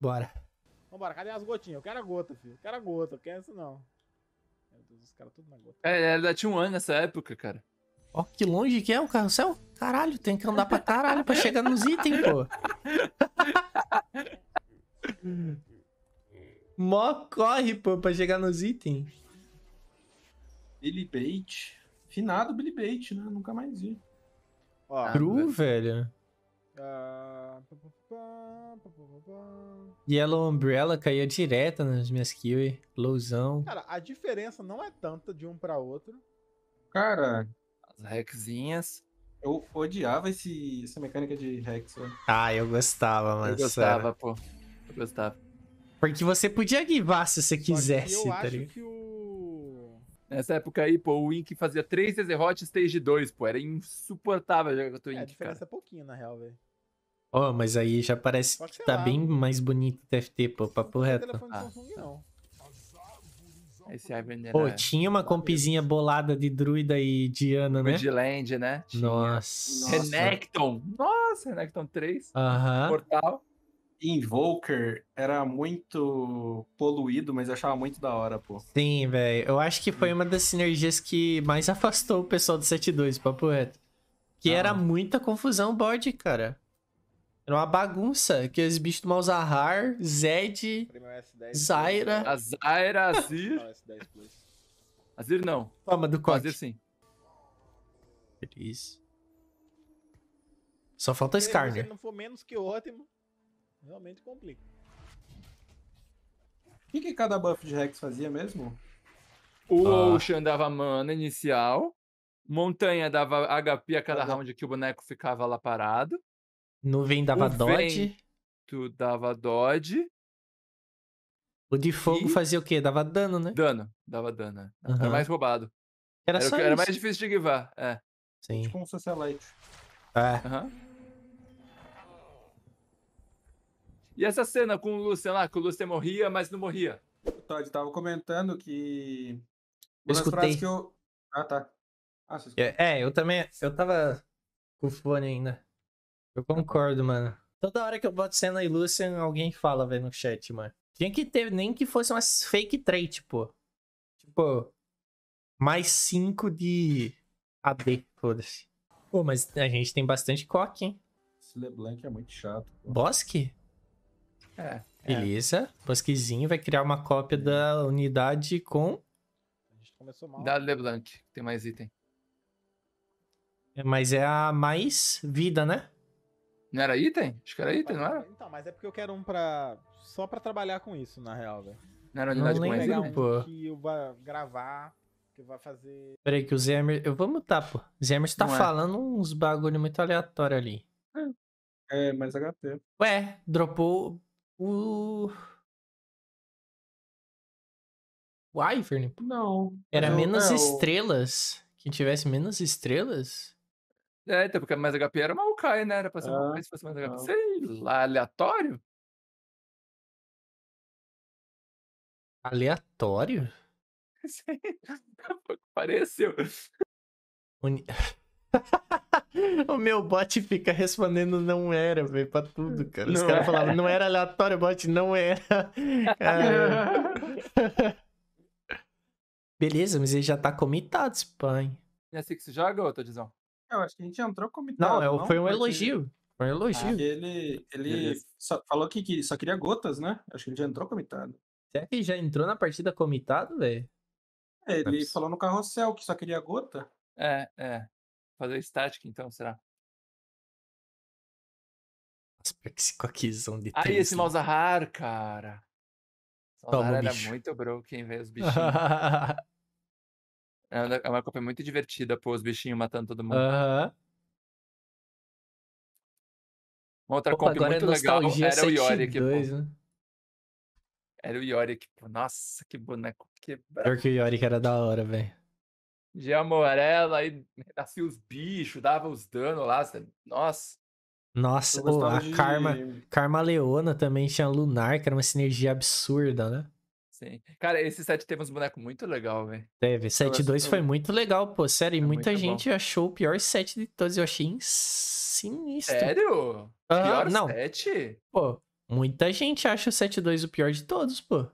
Bora. Vambora, cadê as gotinhas? Eu quero a gota, filho. Eu quero a gota, eu quero isso não. Meu Deus, os caras tudo na gota. é, ele é, tinha um ano nessa época, cara. Ó, que longe que é o carrossel. Caralho, tem que andar pra caralho pra chegar nos itens, pô. Mó corre, pô, pra chegar nos itens. Billy Bait. Finado Billy Bait, né? Nunca mais vi. Ó, Cru, velho. velho. Yellow Umbrella caía direto nas minhas kills. Lousão. Cara, a diferença não é tanta de um pra outro. Cara, as rexinhas. Eu odiava esse, essa mecânica de Rex. Ah, eu gostava, mano. Eu gostava, pô. Eu gostava. Porque você podia guivar se você quisesse, eu tá acho ligado? Que o... Nessa época aí, pô, o Wink fazia 3 Ezerhot stage 2, pô. Era insuportável jogar com o Wink. É, a diferença cara. é pouquinho, na real, velho. Ó, oh, mas aí já parece que tá lá. bem mais bonito o TFT, pô, papo reto. Ah, não. Esse Avenger. Pô, tinha uma compizinha bolada de druida e Diana, né? Midland, né? Nossa. Renekton. Nossa, Renekton 3. Aham. Uh -huh. Portal. Invoker era muito poluído, mas eu achava muito da hora, pô. Sim, velho. Eu acho que foi uma das sinergias que mais afastou o pessoal do 7-2, papo reto. Que ah. era muita confusão board, cara. Era uma bagunça. Que os bichos do Malzahar, Zed, Zaira. A Zaira, Azir. Azir não. Toma do corte. Azir sim. Feliz. Só falta Skarner. Se né? não for menos que ótimo, realmente complica. O que, que cada buff de Rex fazia mesmo? O ah. Ocean dava mana inicial. Montanha dava HP a cada round que o boneco ficava lá parado. Nuvem dava o dodge. Tu dava dodge. O de fogo e... fazia o quê? Dava dano, né? Dano, dava dano. Uhum. Era mais roubado. Era, era, era mais difícil de givar, é. Sim. Tipo um socialite. É. Uhum. E essa cena com o Lucian lá, que o Lucian morria, mas não morria? O Todd tava comentando que. Uma eu escutei. Que eu... Ah, tá. Ah, é, é, eu também. Eu tava com fone ainda. Eu concordo, mano. Toda hora que eu boto cena e Lucian, alguém fala, velho, no chat, mano. Tinha que ter, nem que fosse umas fake trait, pô. Tipo, mais 5 de AD, foda-se. Pô, mas a gente tem bastante coque, hein? Esse LeBlanc é muito chato. Pô. Bosque? É. é. Beleza. É. Bosquezinho vai criar uma cópia da unidade com. A gente começou mal. Da LeBlanc, tem mais item. É, mas é a mais vida, né? Não era item? Acho que era item, não era? Então, mas é porque eu quero um pra. Só pra trabalhar com isso, na real, velho. Não era unidade não com lembro, pô. Que eu vou gravar, que vou fazer. Peraí, que o Zemer. Eu vou mutar, pô. O Zemer tá não é. falando é. uns bagulho muito aleatório ali. É, mais é HP. Ué, dropou o. O Ivern? Não. Era não, menos estrelas. Que tivesse menos estrelas? É, então, porque é mais HP era Maokai, né? Era pra ser ah, Maokai se fosse mais HP. Não. Sei lá, aleatório? Aleatório? Sei, pareceu. Uni... o meu bot fica respondendo não era, velho, pra tudo, cara. Os caras é. falavam, não era aleatório, bot não era. Beleza, mas ele já tá comitado, Spam. É assim que se joga, ô eu acho que a gente entrou comitado. Não, não, é foi um elogio. Foi um ah, elogio. Ah, ele ele só, falou que, que, só queria gotas, né? Acho que ele já entrou comitado. Será que ele já entrou na partida comitado, velho? É, ele Mas... falou no carrossel que só queria gota. É, é. Fazer estática, então, será? as aquisição de Aí três, esse né? cara. Malzahar era muito broken, velho, os bichinhos. É uma cópia é muito divertida, pô, os bichinhos matando todo mundo. Aham. Uma outra Opa, comp é muito é legal era o Yorick. Né? Era o Yorick. Pô. Nossa, que boneco. Que... Pior que o Yorick era da hora, velho. De amarela, aí nascia os bichos, dava os danos lá. Nossa. Nossa, pô, a de... Karma, Karma Leona também tinha Lunar, que era uma sinergia absurda, né? Sim. Cara, esse set teve uns bonecos muito legal, velho. Teve. 7 então, 2 assim, foi muito legal, pô. Sério, é muita gente bom. achou o pior set de todos. Eu achei sinistro. Sério? Ah, pior não. set? Pô, muita gente acha o 7 2 o pior de todos, pô.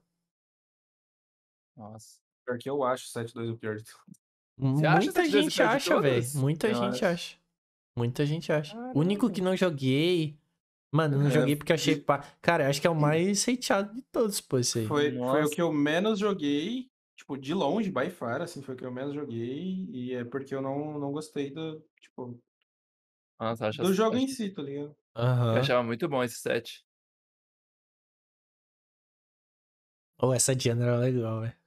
Nossa. Pior que eu acho o 7 2 o pior de todos. Você muita acha gente acha, velho. Muita eu gente acho. acha. Muita gente acha. Caramba. O único que não joguei Mano, não é, joguei porque achei pá. Cara, acho que é o mais hateado de todos, pô, esse aí. Foi, foi o que eu menos joguei, tipo, de longe, by far, assim, foi o que eu menos joguei. E é porque eu não, não gostei do, tipo. Nossa, ah, acho do assim, jogo acho... em si, tá ligado? Uhum. Eu achava muito bom esse set. Ou oh, essa Diana era é legal, velho.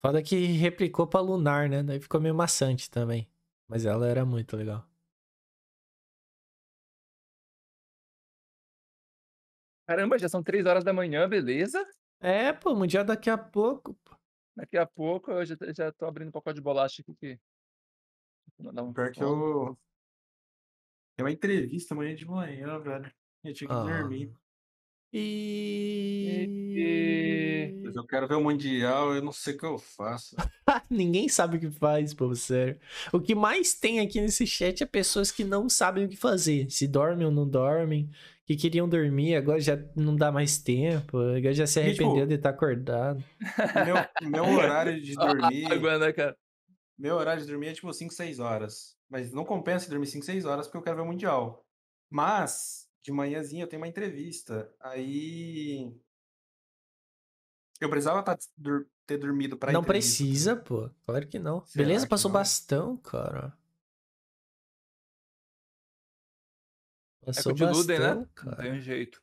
Foda que replicou pra Lunar, né? Daí ficou meio maçante também. Mas ela era muito legal. Caramba, já são três horas da manhã, beleza? É, pô, mundial daqui a pouco. Pô. Daqui a pouco eu já, já tô abrindo um pacote de bolacha aqui. Que... Um Pior que eu. Tem uma entrevista amanhã de manhã, velho. Eu tinha que ah. dormir. E... Eu quero ver o Mundial, eu não sei o que eu faço. Ninguém sabe o que faz, povo sério. O que mais tem aqui nesse chat é pessoas que não sabem o que fazer. Se dormem ou não dormem, que queriam dormir, agora já não dá mais tempo, agora já se tipo arrependeu tipo, de estar tá acordado. Meu, meu horário de dormir... né, cara? Meu horário de dormir é tipo 5, 6 horas. Mas não compensa dormir 5, 6 horas porque eu quero ver o Mundial. Mas de manhãzinha eu tenho uma entrevista. Aí. Eu precisava tá ter dormido pra Não precisa, pô. Claro que não. Será Beleza, que passou não? bastão, cara. É passou é né? de bastão, Luden, né? cara. tem um jeito.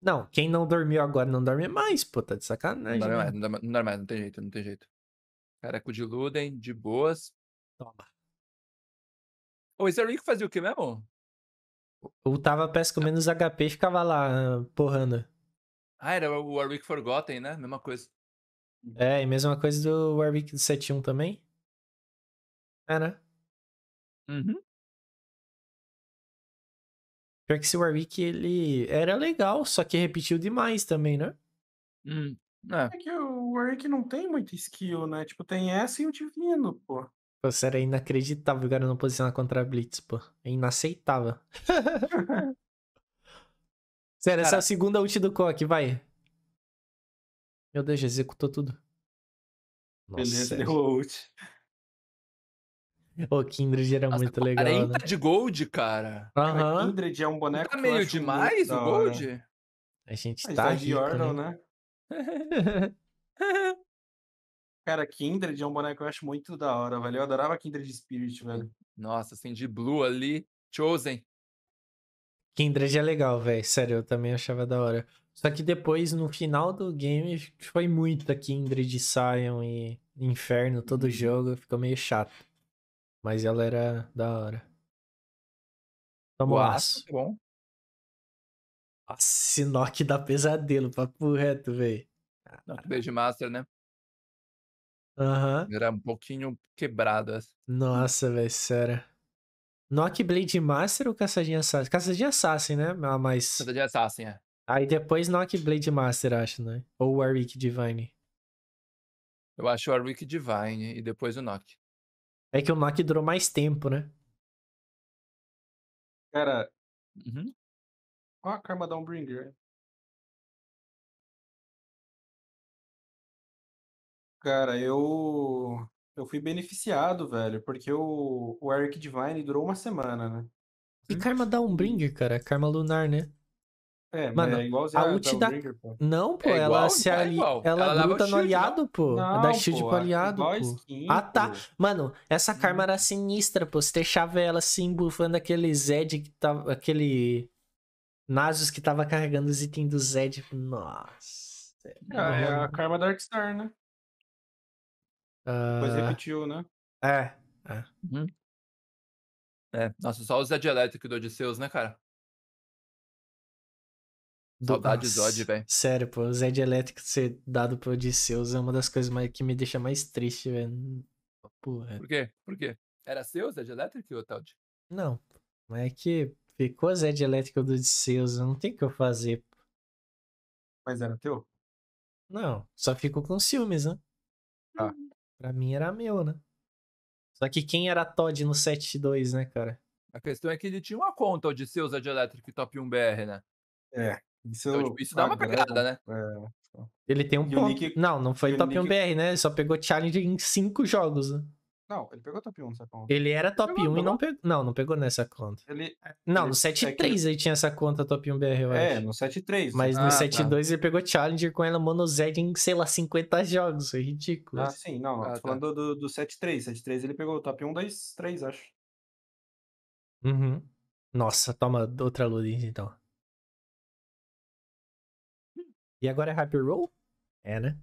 Não, quem não dormiu agora não dorme mais, pô, tá de sacanagem. Não dorme mais, né? não, dorme, não, dorme mais, não tem jeito, não tem jeito. Careco é de Luden, de boas. Toma. É o Easter Egg fazia o que mesmo? Ultava peça com menos HP e ficava lá porrando. Ah, era o Warwick Forgotten, né? Mesma coisa. É, e mesma coisa do Warwick 71 também? É, né? Uhum. Pior que esse Warwick, ele era legal, só que repetiu demais também, né? Hum, é. é que o Warwick não tem muita skill, né? Tipo, tem essa e o Divino, pô. Nossa, era inacreditável o cara não posicionar contra a Blitz, pô. É inaceitável. Sério, cara... essa é a segunda ult do Coque, vai. Meu Deus, executou tudo. Nossa, Beleza, sério. a ult. O Kindred era Nossa, muito é legal. 40 né? de gold, cara. Aham. Uhum. Kindred é um boneco. Tá meio demais o gold? A gente Mas tá. É rico, né? né? Cara, Kindred é um boneco que eu acho muito da hora, velho. Eu adorava Kindred Spirit, velho. Nossa, assim, de Blue ali, Chosen. Kindred é legal, velho. Sério, eu também achava da hora. Só que depois, no final do game, foi muito da Kindred, Sion e Inferno, todo uhum. jogo. Ficou meio chato. Mas ela era da hora. Toma aço. Tá bom. Nossa, Sinoc dá pesadelo, papo reto, velho. beijo master, né? Aham. Era um pouquinho quebrado assim. hum. Nossa, velho, sério. Nock Blade Master ou Caçadinha Assassin? Caçadinha Assassin, né? Ah, mas. caçadinha Assassin, é. Aí depois Nock Blade Master, acho, né? Ou Warwick Divine. Eu acho o Warwick Divine e depois o Knock. É que o Knock durou mais tempo, né? Cara, Uhum. Ó a Karma Downbringer. Cara, eu eu fui beneficiado, velho, porque o, o Eric Divine durou uma semana, né? E hum. Karma bringer cara, Karma Lunar, né? É, Mano, é igualzinho a ult da... Bringer, pô. Não, pô, É ela igual, se é ali... Ela, Ela gruda no né? aliado, pô. Não, dá shield pô, pro é aliado, pô. skin, Ah, tá. pô. Mano, essa karma uhum. era sinistra, pô. Você deixava ela assim, bufando aquele Zed que tava... Tá, aquele... Nasus que tava carregando os itens do Zed. Nossa. Ah, é, é a Karma Darkstar, né? Depois ah, repetiu, né? É. É. Uhum. é. Nossa, só o Zed Elétrico do Odisseus, né, cara? Do... Saudade Nossa. Zod, velho. Sério, pô, o Zed Elétrico ser dado pro Odisseus é uma das coisas mais... que me deixa mais triste, velho. Por quê? Por quê? Era seu o Zed Elétrico ou Taud? Não. Mas é que ficou o Zed Elétrico do Odisseus, não tem o que eu fazer. Pô. Mas era teu? Não, só fico com ciúmes, né? Ah. Pra mim era meu, né? Só que quem era Todd no 7.2, né, cara? A questão é que ele tinha uma conta Odisseus de Electric Top 1 BR, né? É. Isso, então, tipo, isso dá uma pegada, né? É. Ele tem um ponto. Nick... Não, não foi Top Nick... 1 BR, né? Ele só pegou challenge em 5 jogos, né? Não, ele pegou top 1 nessa conta. Ele era top ele 1 e não pegou. Não, não pegou nessa conta. Ele... É, não, no 7.3 é que... ele tinha essa conta top 1 BR, eu É, no 7.3. Mas ah, no 7.2 tá. ele pegou Challenger com ela monozed em, sei lá, 50 jogos. Foi ridículo. Ah, sim, não. não ah, tô tá. falando do, do 7.3. 7.3 ele pegou top 1 2, 3, acho. Uhum. Nossa, toma outra Ludin, então. Hum. E agora é Hyper Roll? É, né?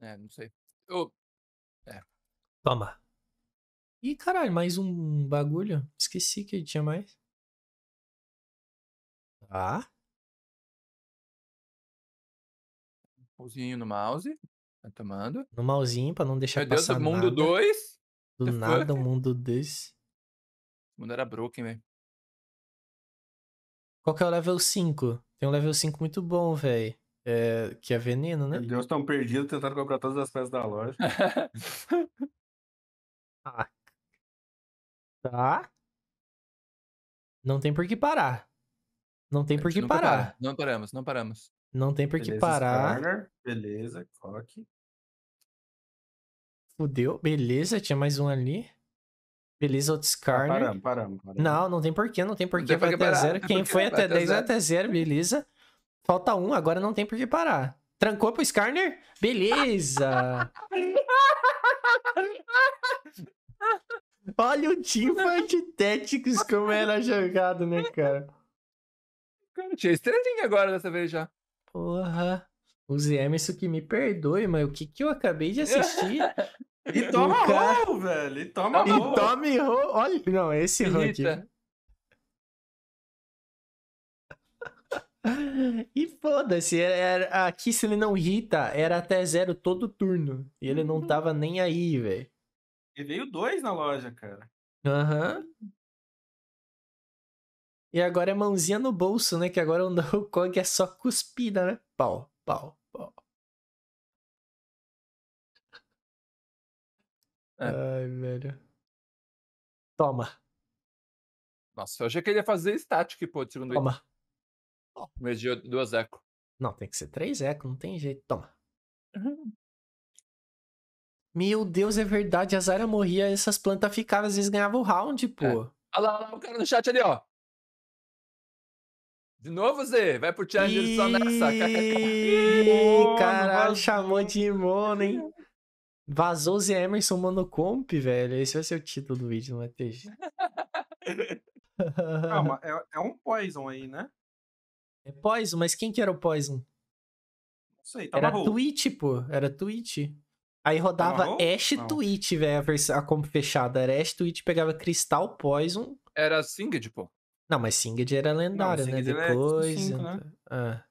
É, não sei. Eu... É. Toma. Ih, caralho, mais um bagulho. Esqueci que tinha mais. Tá. Ah? Um no mouse. Tá tomando. No mauzinho pra não deixar Meu passar o mundo nada. 2. Do The nada, fuck? o mundo 2. O mundo era broken, velho. Qual que é o level 5? Tem um level 5 muito bom, velho. É, que é veneno, né? Meu Deus, tão perdido, tentando comprar todas as peças da loja. ah. Tá. Não tem por que parar. Não tem por que parar. Para. Não paramos, não paramos. Não tem por que parar. Sparner. Beleza, coque. Fudeu. Beleza, tinha mais um ali. Beleza, outro Scarner. Ah, paramos, paramos, paramos. Não, não tem porquê, não tem porquê. Vai até parar. zero. Quem foi até 10 vai até zero, beleza. Falta um, agora não tem por que parar. Trancou pro Skarner? Beleza! Olha o time foi antitético como era jogado, né, cara? tinha estrelinha agora dessa vez já. Porra. O Emerson que me perdoe, mas o que, que eu acabei de assistir? e toma roll, velho! E toma roll! E tome roll! Olha, não, é esse roll E foda-se, aqui se ele não irrita, era até zero todo turno. E ele não uhum. tava nem aí, velho. E veio dois na loja, cara. Aham. Uhum. E agora é mãozinha no bolso, né? Que agora o Kog é só cuspida, né? Pau, pau, pau. É. Ai, velho. Toma. Nossa, eu achei que ele ia fazer estático, pô, segundo Toma. Ele. Oh. de é duas eco. Não, tem que ser três eco, não tem jeito. Toma. Uhum. Meu Deus, é verdade. A Zara morria, essas plantas ficavam, às vezes ganhava o round, é. pô. É. Olha lá, olha lá o cara no chat ali, ó. De novo, Zê? Vai pro challenge só nessa. Ih, caralho, chamou de mono, hein? Vazou Zé Emerson Monocomp, velho. Esse vai ser o título do vídeo, não é jeito. Calma, é, é um poison aí, né? É Poison, mas quem que era o Poison? Não sei, tá Era Twitch, pô. Era Twitch. Aí rodava Ash Não. Twitch, velho, a, vers- a comp fechada. Era Ash Twitch, pegava Cristal Poison. Era Singed, pô. Não, mas Singed era lendário, Não, né? Depois. né? É. É ah.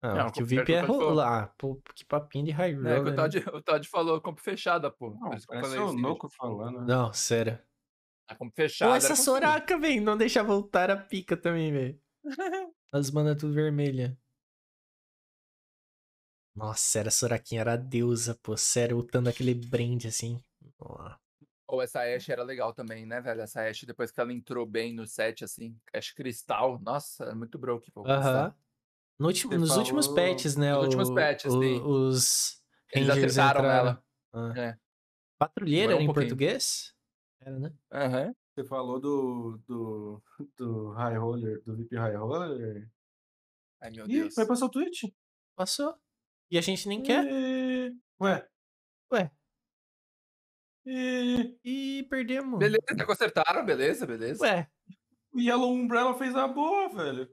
Ah, Não, porque o VIP é rolar. Pô, que papinho de Hyrule. É, que o, Todd, o Todd falou comp fechada, pô. Não, que eu falei falando. Né? Não, sério. A comp fechada. Pô, essa soraca Soraka, velho, não deixa voltar a pica também, velho. As manas tudo vermelha. Nossa, era Soraquinha, era a deusa, pô. Sério, lutando aquele brand assim. Ou essa Ashe era legal também, né, velho? Essa Ashe, depois que ela entrou bem no set, assim, Ashe Cristal, nossa, muito broke. Aham. Uh -huh. no último, nos falou... últimos patches, né? Nos o, últimos patches, o, sim. Os Eles acertaram ela. Ah. É. Patrulheira um em pouquinho. português? Era, né? Aham. Uh -huh. Você falou do, do, do High Roller, do VIP High Roller. Ai, meu Ih, Deus. vai passar o tweet? Passou. E a gente nem e... quer. Ué. Ué. E... e perdemos. Beleza, então consertaram, beleza, beleza. Ué. O Yellow Umbrella fez a boa, velho.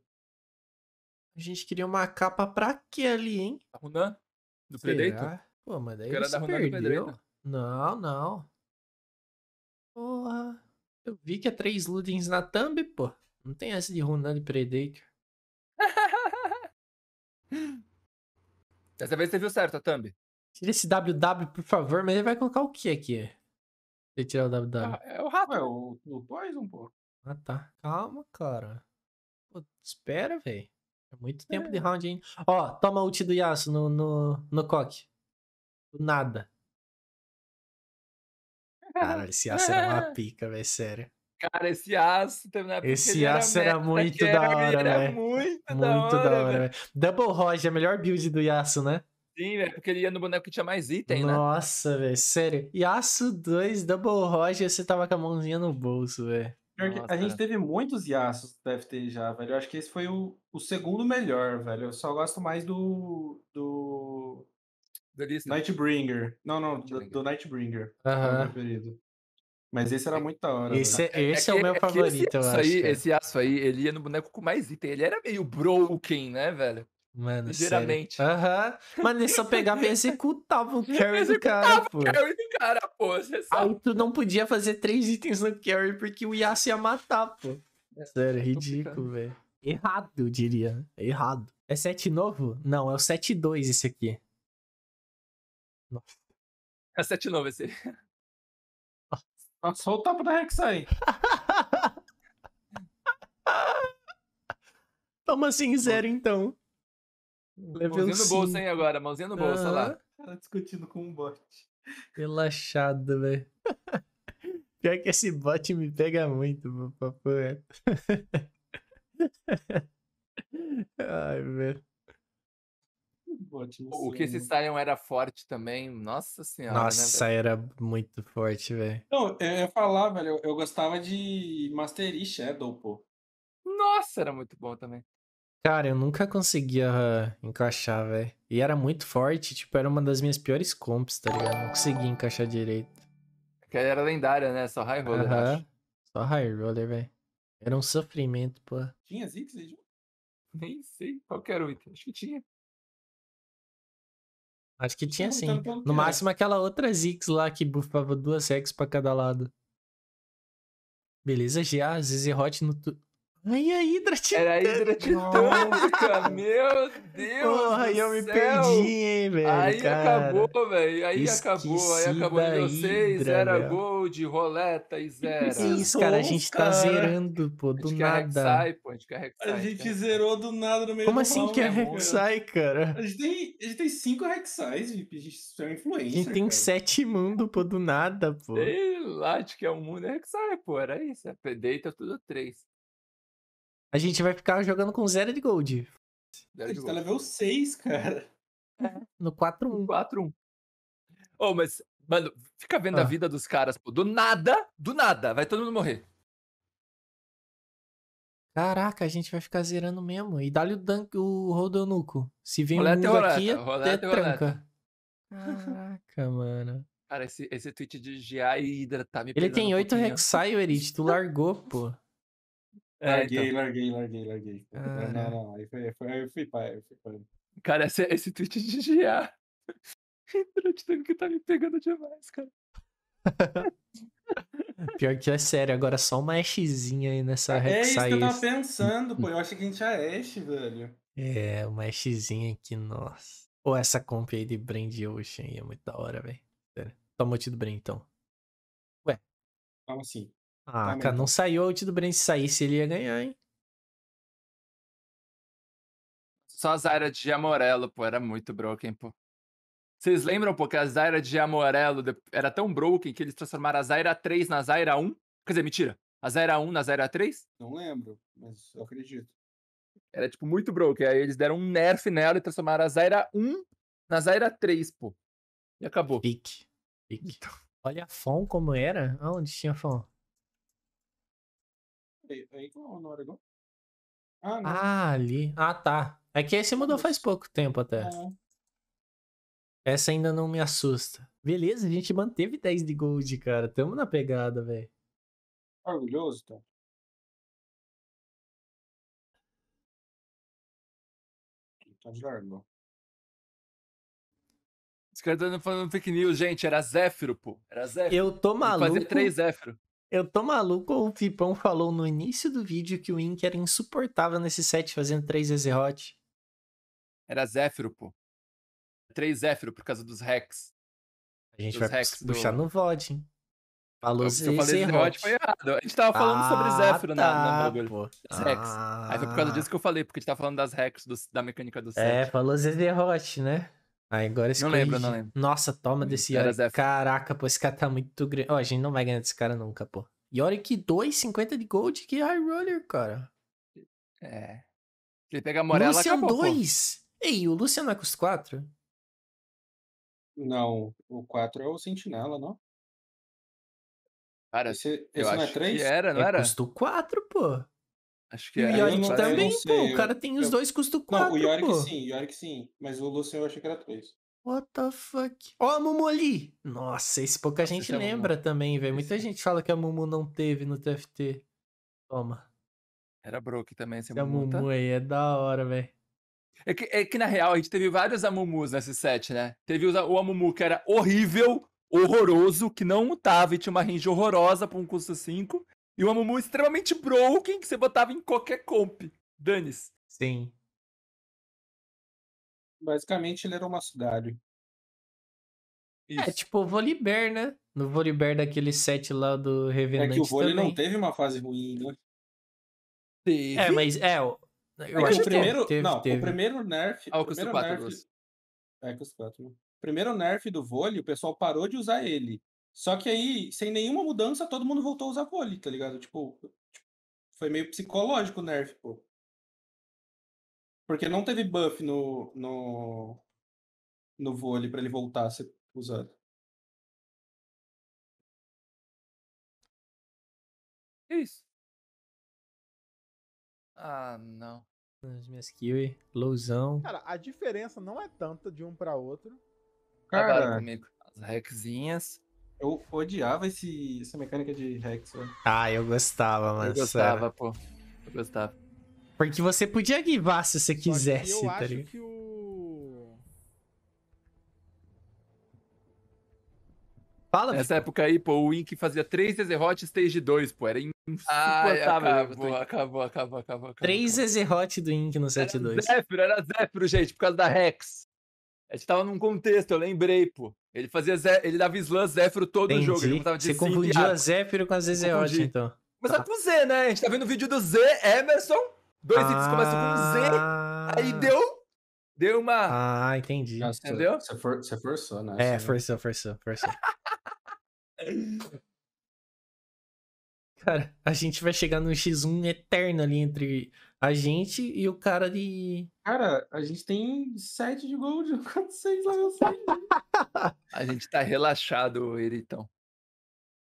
A gente queria uma capa pra quê ali, hein? A Runan? Do Será? Predator? Pô, mas daí ele se perdeu. Não, não. Porra. Eu vi que é três lootings na thumb, pô. Não tem essa de Runan de Predator. Dessa vez você viu certo a thumb. Tira esse WW, por favor, mas ele vai colocar o que aqui? Ele tirar o WW. Ah, é o rato. É o, o Poison, pô. Ah, tá. Calma, cara. Pô, espera, velho. É muito tempo é. de round hein? Ó, toma ult do Yasuo no, no, no coque. Do nada. Cara, esse aço era uma pica, velho, sério. Cara, esse aço também na Esse aço era, era muito da hora, velho. Muito, muito da hora, da hora velho. Double Roger, a melhor build do Yasu, né? Sim, velho, porque ele ia no boneco que tinha mais item, Nossa, né? Nossa, velho, sério. Yasu 2, Double Roger, você tava com a mãozinha no bolso, velho. A gente teve muitos Yassos do FT já, velho. Eu acho que esse foi o, o segundo melhor, velho. Eu só gosto mais do, do The Nightbringer. Não, não, do, do Nightbringer. É Aham. Uhum. Mas esse era é, muito da hora. Esse, né? esse é, é, é, é o meu é favorito, eu acho. Aí, esse aço aí, ele ia no boneco com mais item. Ele era meio broken, né, velho? Mano, Ligeiramente. Aham. Uhum. Mano, ele só pegava e executava o carry do cara, pô. o carry do cara, pô. Aí tu não podia fazer três itens no carry porque o aço ia matar, pô. Sério, ridículo, velho. Errado, eu diria. Errado. É 7 novo? Não, é o 7-2 esse aqui. Nossa. É 7 não, vai ser. só o tapa da Rex aí. Toma assim, zero então. Level mãozinha no bolso, hein, agora. Mãozinha no bolso, ah. lá. Cara discutindo com um bot. Relaxado, velho. Pior que esse bot me pega muito, papo. Ai, velho. Ótimo o que esse Sion era forte também, nossa senhora. Né, nossa, né, era muito forte, velho. Não, eu ia falar, velho, eu, eu gostava de Master Yi Shadow, pô. Nossa, era muito bom também. Cara, eu nunca conseguia encaixar, velho. E era muito forte, tipo, era uma das minhas piores comps, tá ligado? Não conseguia encaixar direito. ela era lendária, né? Só high roller, uh -huh. Só high roller, velho. Era um sofrimento, pô. Tinha Ziggs aí, Nem sei qual que era o item. Acho que tinha. Acho que tinha sim. Então tá no máximo aquela outra Zix lá que bufava duas Rex pra cada lado. Beleza, GA, Zizi Hot no, Aí a Hidra Titânica. Era a Hidra Titânica, meu Deus Porra, do eu me perdi, hein, velho. Aí cara. acabou, velho. Aí Esqueci acabou, aí acabou nível 6, era velho. gold, roleta e zero. Que isso, cara, a gente tá zerando, pô, do nada. A Hexai, pô, a gente, quer Rek'Sai. a gente cara. zerou do nada no meio Como do assim que é Hexai, cara? A gente tem, a gente tem cinco Hexais, VIP, a gente é influencer, A gente tem cara. sete mundo, pô, do nada, pô. Sei lá, acho que é um mundo Rek'Sai, pô, era isso. É Predator, tá tudo três. A gente vai ficar jogando com zero de gold. Zero de tá gold. Tá level 6, cara. É, no 4-1. 4-1. Ô, mas, mano, fica vendo ah. a vida dos caras, pô. Do nada, do nada, vai todo mundo morrer. Caraca, a gente vai ficar zerando mesmo. E dá-lhe o, dunk, o rodonuco. Se vem roleta, um é aqui, até é tranca. Caraca, mano. Cara, esse, esse tweet de GA e Hydra tá me Ele tem 8 Rek'Sai, Erit. Tu largou, pô. É, então. Larguei, larguei, larguei, larguei. não, não, aí foi, foi, eu fui pai, eu fui pai. Cara, esse, esse tweet de GA. Durante que tá me pegando demais, cara. Pior que é sério, agora só uma Ashzinha aí nessa Rex. É, é isso que eu tava pensando, pô. Eu achei que a gente é Ash, velho. É, uma Ashzinha aqui, nossa. Pô, essa comp aí de Brand Ocean aí é muito da hora, velho. Toma o do Brand, então. Ué. Como assim? Ah, tá cara, não saiu a ult do Brand. Se saísse, ele ia ganhar, hein? Só a Zyra de Amorelo, pô. Era muito broken, pô. Vocês lembram, pô, que a Zyra de Amorelo era tão broken que eles transformaram a Zyra 3 na Zyra 1? Quer dizer, mentira. A Zyra 1 na Zyra 3? Não lembro, mas eu acredito. Era, tipo, muito broken. Aí eles deram um nerf nela e transformaram a Zyra 1 na Zyra 3, pô. E acabou. Pique. Pique. Então... Olha a FON como era. Onde tinha FON? Ah, não. ah, ali. Ah, tá. É que esse mudou faz pouco tempo até. É. Essa ainda não me assusta. Beleza, a gente manteve 10 de gold, cara. Tamo na pegada, velho. Orgulhoso, tá? Tá de largo. Os caras estão falando fake news, gente. Era Zéfiro, pô. Era Zéfiro. Eu tô maluco. Fazer três Zéfiro. Eu tô maluco, o Pipão falou no início do vídeo que o Ink era insuportável nesse set fazendo 3 Ezerot. Era Zéfiro, pô. 3 Zéfiro por causa dos hacks. A gente dos vai puxar do... no VOD, hein? Falou eu, eu falei Ezerot foi errado. A gente tava falando ah, sobre Zéfiro tá, na, na tá, bagulho. Das ah. hacks. Aí foi por causa ah. disso que eu falei, porque a gente tava falando das hacks do, da mecânica do set. É, falou Zéfiro, né? Ah, agora esse Não lembro, não lembro. Nossa, toma desse Yorick. Zef. Caraca, pô, esse cara tá muito grande. Ó, oh, a gente não vai ganhar desse cara nunca, pô. Yorick 2,50 de gold, que high roller, cara. É. Se ele pegar Morella, Lucian é acabou, 2. Pô. Ei, o Lucian não é custo 4? Não, o 4 é o Sentinela, não? Cara, esse, eu esse é acho é 3? que era, não é era? Custo 4, pô. Acho que e o é, Yorick também, sei, pô. Eu... O cara tem os eu... dois custo 4. Não, o Yorick pô. sim, o Yorick sim. Mas o Lucian eu achei que era 3. What the fuck? Ó, oh, a Mumu ali! Nossa, esse pouca Nossa, gente é lembra é também, velho. Muita esse... É gente fala que a Mumu não teve no TFT. Toma. Era Broke também, essa Mumu. A Mumu tá... aí é da hora, velho. É que, é que na real a gente teve vários Amumus nesse set, né? Teve o, o Amumu que era horrível, horroroso, que não mutava e tinha uma range horrorosa pra um custo 5. E uma Mumu é extremamente broken que você botava em qualquer comp. Danis. Sim. Basicamente ele era um Sugário. Isso. É, tipo o Volibear, né? No Volibear daquele set lá do Revenant É que o Voli não teve uma fase ruim, né? Teve. É, mas é... Eu é acho que o primeiro... Teve, não, teve. o primeiro nerf... Ah, o custo 4. Nerf, é, os 4. O primeiro nerf do Voli, o pessoal parou de usar ele. Só que aí, sem nenhuma mudança, todo mundo voltou a usar vôlei, tá ligado? Tipo, tipo, foi meio psicológico o nerf, pô. Porque não teve buff no, no, no vôlei pra ele voltar a ser usado. Que isso? Ah, não. As minhas kiwi, lowzão. Cara, a diferença não é tanta de um pra outro. Cara, comigo. As reczinhas. Eu odiava esse, essa mecânica de Rex, velho. Ah, eu gostava, mano. Eu gostava, sério. pô. Eu gostava. Porque você podia guivar se você quisesse, tá ligado? eu acho Que o... Fala, Nessa época aí, pô, o Ink fazia 3 Ezerhot Stage 2, pô. Era insuportável. Ah, acabou, acabou, acabou, acabou, 3 Ezerhot do Ink no 7-2. Era Zéfiro, era Zéfiro, gente, por causa da Rex. A gente tava num contexto, eu lembrei, pô. Ele fazia Zé, ele dava slam Zéfiro todo Entendi. jogo. Ele tava de Você confundiu a Zéfiro com a Zezeote, então. Mas tá. com Z, né? A gente tá vendo o vídeo do Z, Emerson. Dois ah... hits começam com Z. Aí ah. deu. Deu uma. Ah, entendi. Nossa, Entendeu? você forçou, né? É, forçou, forçou, forçou. Cara, a gente vai chegar num X1 eterno ali entre a gente e o cara de. Cara, a gente tem 7 de gold, 4-6 level lá A gente tá relaxado, Eritão.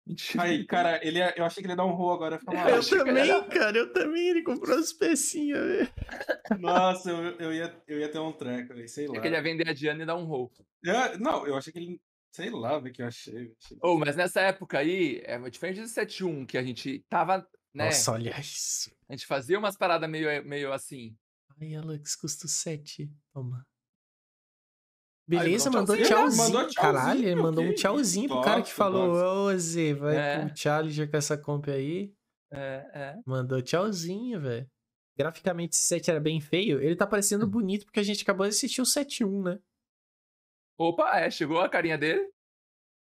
Mentira. Aí, cara, ele, é, eu achei que ele ia dar um roll agora. Eu, eu também, era... cara, eu também. Ele comprou as pecinhas, velho. Nossa, eu, eu, ia, eu ia ter um tranco, sei lá. É que ele ia vender a Diana e dar um roll. Eu, é, não, eu achei que ele Sei lá o né, que eu achei. achei... Oh, mas nessa época aí, é diferente do 71, que a gente tava. Né? Nossa, olha isso. A gente fazia umas paradas meio, eh, meio assim. Ai, Alex, custo 7. Toma. Beleza, Ai, mandou, tchauzinho. tchauzinho. Né, mandou tchauzinho. Caralho, mandou um tchauzinho pro cara que falou: Ô, Zê, vai é. pro Challenger com essa comp aí. É, é. Mandou tchauzinho, velho. Graficamente, esse 7 era bem feio. Ele tá parecendo hum. bonito porque a gente acabou de assistir o 7-1, né? Opa, é, chegou a carinha dele.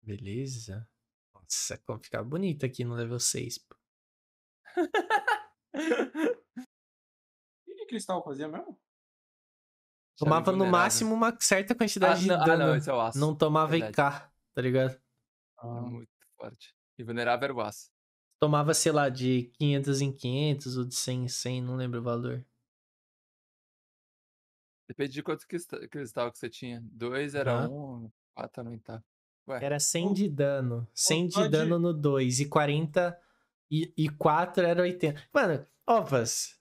Beleza. Nossa, como ficar bonito aqui no level 6. O que Cristal fazia mesmo? Tomava no né? máximo uma certa ah, quantidade ah, de dano. Ah, não, esse é o aço. Não tomava Verdade. IK, tá ligado? Ah. Muito forte. E vulnerável era o aço. Tomava, sei lá, de 500 em 500 ou de 100 em 100, não lembro o valor. Depende de quanto cristal que você tinha. Dois era Aham. um, quatro também tá. Ué, Era 100 de dano. 100 de dano no 2 e 40 e, e 4 era 80. Mano, ovas.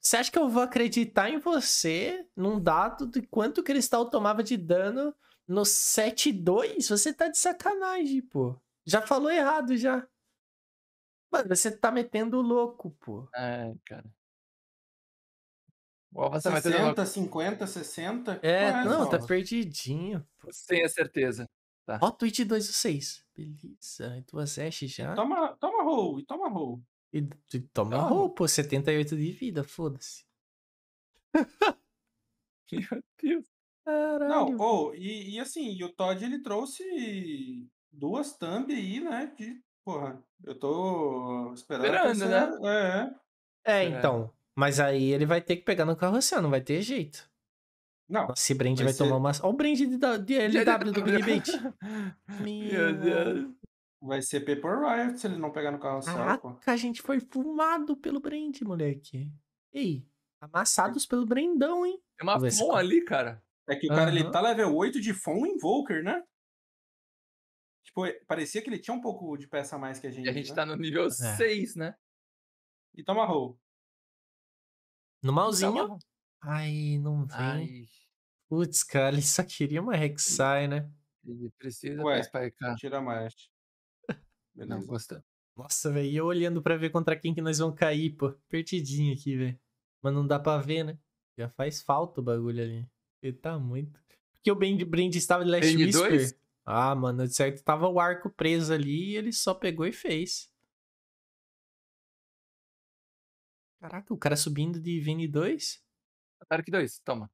Você acha que eu vou acreditar em você num dado de quanto cristal tomava de dano no 7-2? Você tá de sacanagem, pô. Já falou errado já. Mano, você tá metendo o louco, pô. é, cara. Boba 60, tá metendo... 50, 60? É, é não, tá perdidinho. Tenho certeza. Tá. Ó, tweet 6. Beleza, duas ashes já. E toma, toma roll, e toma roll. E, e toma ah. roll, pô, 78 de vida, foda-se. Meu Deus. Caralho. Não, oh, e, e assim, e o Todd ele trouxe duas thumb aí, né? De, porra, eu tô esperando. esperando né? É, é. é então. Mas aí ele vai ter que pegar no carrossel, assim, não vai ter jeito. Não. Nossa, esse Brand vai, vai ser... tomar uma. Olha o Brand de, de LW do Billy Meu Deus. Vai ser Paper Riot se ele não pegar no carrossel. Caraca, a gente foi fumado pelo Brand, moleque. Ei, amassados é. pelo Brendão, hein? É uma fom ali, cara. É que o cara uhum. ele tá level 8 de Fon Invoker, né? Tipo, é, parecia que ele tinha um pouco de peça a mais que a gente. E a gente né? tá no nível é. 6, né? E toma roll. No então, malzinho. Ai, não vem. Ai. Putz, cara, ele só queria uma Rek'Sai, né? Ele precisa Ué, spikear. Tira mais. Não gostando. Nossa, velho, eu olhando pra ver contra quem que nós vamos cair, pô. Pertidinho aqui, velho. Mas não dá pra ver, né? Já faz falta o bagulho ali. Ele tá muito. Porque o Brand estava de Last Whisper. Ah, mano, de certo tava o arco preso ali e ele só pegou e fez. Caraca, o cara subindo de Vini 2? Ataric 2, toma.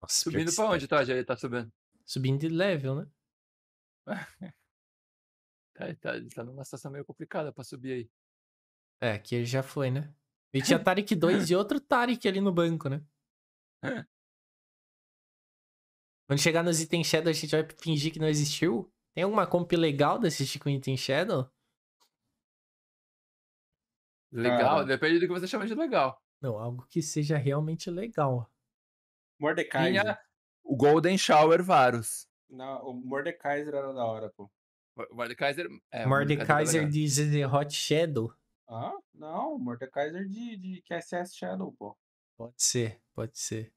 Nossa, subindo pra onde, tá? ele tá subindo. Subindo de level, né? tá, tá, ele tá numa situação meio complicada pra subir aí. É, aqui ele já foi, né? E tinha Tarik 2 e outro Tarik ali no banco, né? Quando chegar nos itens Shadow, a gente vai fingir que não existiu? Tem alguma comp legal desse tipo item Shadow? Legal? Ah. Depende do que você chama de legal. Não, algo que seja realmente legal. Mordecai. o Golden Shower Varus. Não, o Mordekaiser era da hora, pô. Mordekaiser. É, Mordekaiser é de ZZ Hot Shadow. Ah, não, Mordekaiser de, de QSS Shadow, pô. Pode ser, pode ser.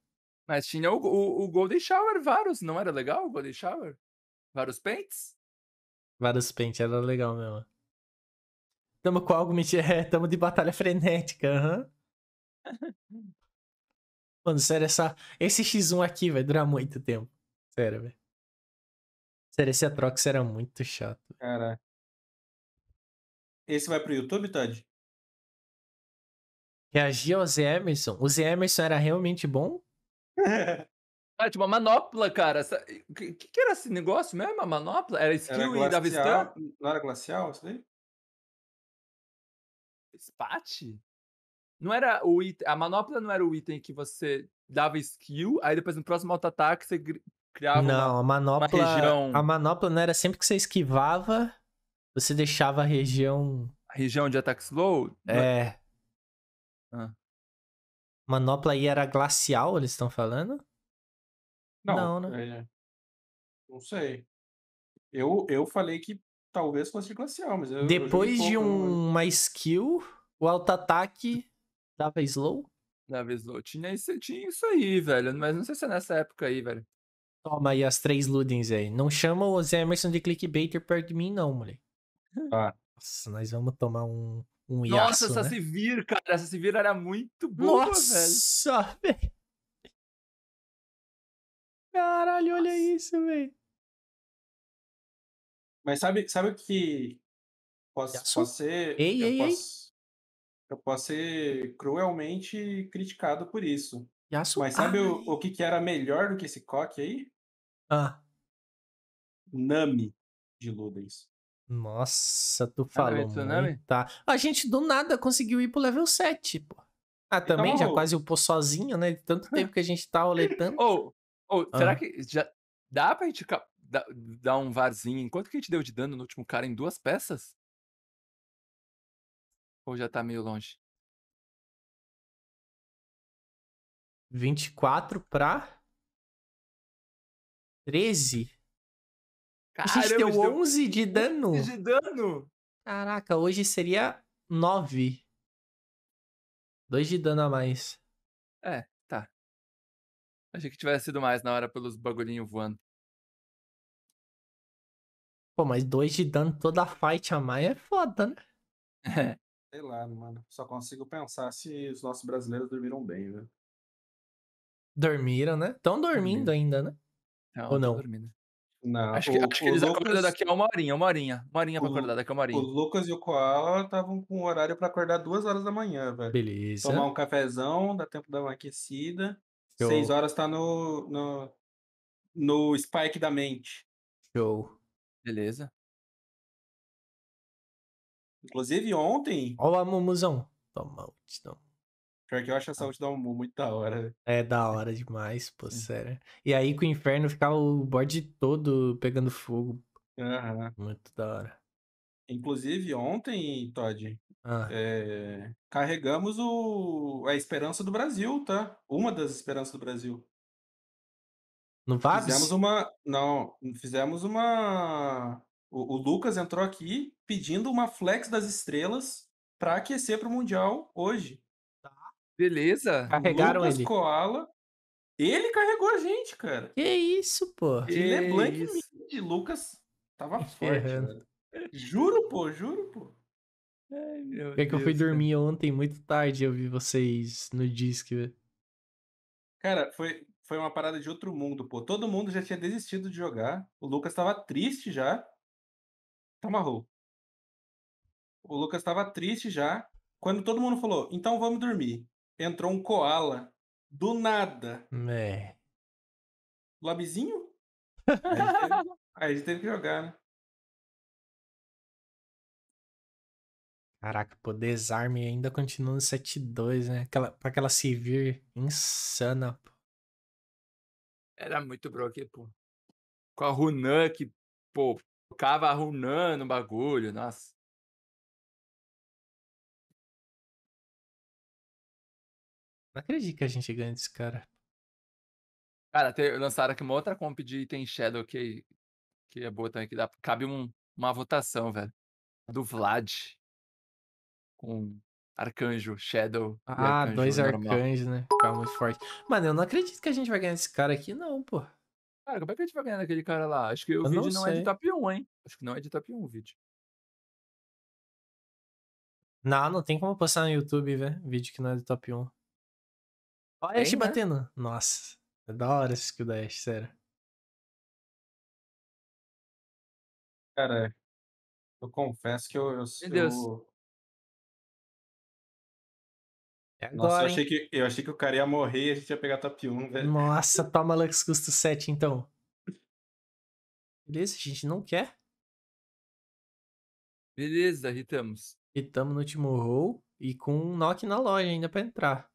Mas tinha o, o, o Golden Shower Varus, não era legal o Golden Shower? Varus Paints? Varus Paints era legal mesmo. Tamo com algo, mentira. É, tamo de batalha frenética, aham. Uhum. Mano, sério, essa... esse X1 aqui vai durar muito tempo. Sério, velho. Sério, esse Atrox era muito chato. Caraca. Esse vai pro YouTube, Todd? Reagir ao Zé Emerson? O Zé Emerson era realmente bom? ah, tipo, uma manopla, cara. O que, que, era esse negócio mesmo? A manopla? Era skill era e dava stun? Não era glacial isso daí? Spat? Não era o item. A manopla não era o item que você dava skill, aí depois no próximo auto-ataque você criava. Não, uma, a manopla. região... A manopla não era sempre que você esquivava, você deixava a região. A região de ataque slow? É. Ah. Manopla aí era glacial, eles estão falando? Não, não né? É... Não sei. Eu, eu falei que Talvez fosse de glacial, mas eu, Depois eu de um, né, uma skill, o auto-ataque dava slow? Dava slow. Tinha isso, tinha isso aí, velho. Mas não sei se é nessa época aí, velho. Toma aí as três Ludens aí. Não chama o Zé Emerson de clickbaiter perto de mim, não, moleque. Ah. Nossa, nós vamos tomar um, um iaço, Nossa, essa né? se vir, cara. Essa se vir era muito boa, Nossa, velho. velho. Caralho, olha isso, velho. Mas sabe, sabe o que posso, posso ser? Ei, eu, ei, posso, ei. eu posso ser cruelmente criticado por isso. Mas sabe o, o que, que era melhor do que esse coque aí? Ah. Nami de Ludens. Nossa, tu é falou. Tsunami? Tá. A gente do nada conseguiu ir pro level 7, pô. Ah, então também então, já quase upou sozinho, né? Tanto tempo que a gente tá oletando. Ou, ou será que já dá pra gente? dar, dá um varzinho. Quanto que a gente deu de dano no último cara em duas peças? Ou já tá meio longe? 24 pra 13. Caramba, a gente deu 11 deu... de dano. 11 de dano? Caraca, hoje seria 9. 2 de dano a mais. É, tá. Achei que tivesse sido mais na hora pelos bagulhinhos voando. Pô, mas dois de dano toda a fight a mais é foda, né? É. Sei lá, mano. Só consigo pensar se os nossos brasileiros dormiram bem, né? Dormiram, né? Estão dormindo ainda, né? Ou não? Dormindo. Não, Acho que, o- acho que eles Lucas- acordam daqui a uma horinha, uma horinha. Uma horinha pra O- acordar daqui a uma O Lucas e o Koala estavam com horário pra acordar duas horas da manhã, velho. Beleza. Tomar um cafezão, dá tempo de dar uma aquecida. Show. Seis horas tá no, no, no spike da mente. Show. Beleza. Inclusive ontem Olha o mumuzão. Toma, o titão. Pior que eu acho a ult da Umu muito da hora. Né? É da hora demais, pô, hum. sério. E aí com o inferno ficava o board todo pegando fogo. Aham. Muito da hora. Inclusive ontem, Todd, Ah, é, carregamos o... a esperança do Brasil, tá? Uma das esperanças do Brasil. Não Vabs? Fizemos uma. Não, fizemos uma. O, o Lucas entrou aqui pedindo uma flex das estrelas para aquecer para o Mundial hoje. Tá. Beleza. Carregaram Lucas ele. Koala. Ele carregou a gente, cara. Que isso, pô. Que ele é Blank Mid. Lucas tava tá forte. Juro, pô, juro, pô. Ai, meu é que eu fui dormir ontem muito tarde eu vi vocês no Disque, Cara, foi foi uma parada de outro mundo, pô. Todo mundo já tinha desistido de jogar. O Lucas tava triste já. marrou O Lucas tava triste já. Quando todo mundo falou, então vamos dormir. Entrou um koala. Do nada. É. Lobizinho? Aí a gente teve que jogar, né? Caraca, pô, desarme ainda continua no 7-2, né? Aquela, pra aquela vir insana, pô. Era muito bro pô. Com a Runan que, pô, tocava a Runan no bagulho, nossa. Não acredito que a gente ganha desse cara. Cara, te, lançaram aqui uma outra comp de item Shadow que, que é boa também, que dá, cabe um, uma votação, velho. Do Vlad. Com Arcanjo, Shadow. Ah, arcanjo dois arcanjos, né? Ficar muito forte. Mano, eu não acredito que a gente vai ganhar esse cara aqui, não, pô. Cara, como é que a gente vai ganhar daquele cara lá? Acho que o eu vídeo não, não é de top 1, hein? Acho que não é de top 1 o vídeo. Não, não tem como postar no YouTube, velho. Vídeo que não é de top 1. Olha a Ash né? batendo. Nossa, é da hora esse skill da Ash, sério. Cara, eu confesso que eu, eu, Deus. Agora, é, Nossa, eu achei, que, eu achei que o cara ia morrer e a gente ia pegar top 1, velho. Nossa, toma Lux custo 7, então. Beleza, a gente não quer. Beleza, hitamos. Hitamos no último roll e com um knock na loja ainda pra entrar.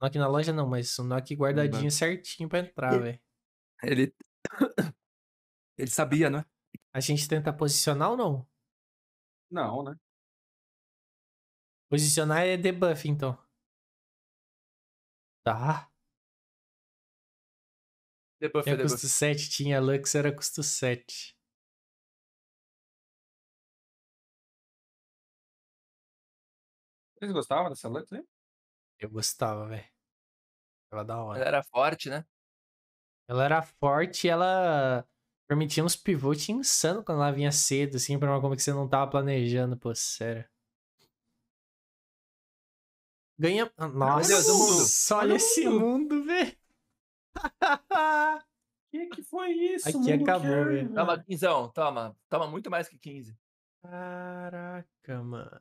Knock na loja não, mas um knock guardadinho uhum. certinho pra entrar, velho. Ele. Ele sabia, né? A gente tenta posicionar ou não? Não, né? Posicionar é debuff, então. Tá. Debuff tinha é debuff. custo 7, tinha Lux, era custo 7. Vocês gostavam dessa Lux aí? Eu gostava, velho. Ela é da hora. Ela era forte, né? Ela era forte e ela permitia uns pivotes insano quando ela vinha cedo, assim, pra uma comba que você não tava planejando, pô, sério. Ganha. Ah, nossa, Deus, mundo. olha esse mundo, velho. que que foi isso? Aqui acabou, velho. Toma, quinzão, toma. Toma muito mais que 15. Caraca, mano.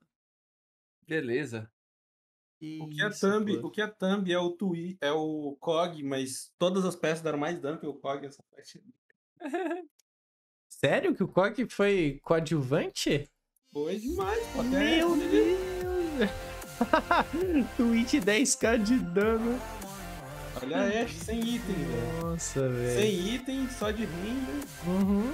Beleza. o que é thumb, o que é thumb é o twi, é o cog, mas todas as peças deram mais dano que o cog essa parte. Sério que o cog foi coadjuvante? Foi demais, pô. Meu Deus. Twitch 10k de dano. Olha a é, Ash sem item, velho. Nossa, velho. Sem item, só de renda. Uhum.